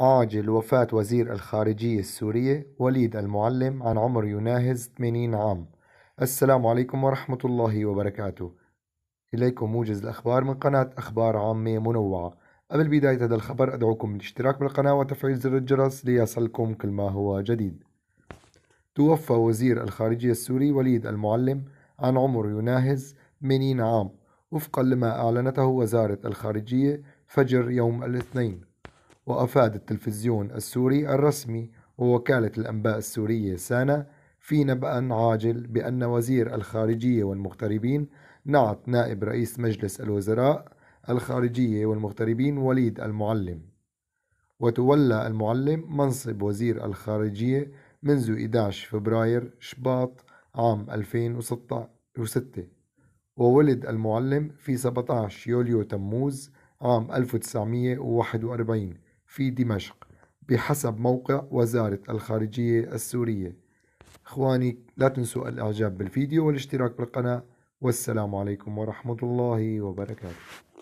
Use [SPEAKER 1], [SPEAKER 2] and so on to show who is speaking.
[SPEAKER 1] عاجل وفاة وزير الخارجية السورية وليد المعلم عن عمر يناهز 80 عام السلام عليكم ورحمة الله وبركاته إليكم موجز الأخبار من قناة أخبار عامة منوعة قبل بداية هذا الخبر أدعوكم للاشتراك بالقناة وتفعيل زر الجرس ليصلكم كل ما هو جديد توفى وزير الخارجية السوري وليد المعلم عن عمر يناهز 80 عام وفقا لما أعلنته وزارة الخارجية فجر يوم الاثنين وأفاد التلفزيون السوري الرسمي ووكالة الأنباء السورية سانا في نبأ عاجل بأن وزير الخارجية والمغتربين نعت نائب رئيس مجلس الوزراء الخارجية والمغتربين وليد المعلم وتولى المعلم منصب وزير الخارجية منذ 11 فبراير شباط عام 2006 وولد المعلم في 17 يوليو تموز عام 1941 في دمشق بحسب موقع وزارة الخارجية السورية إخواني لا تنسوا الإعجاب بالفيديو والاشتراك بالقناة والسلام عليكم ورحمة الله وبركاته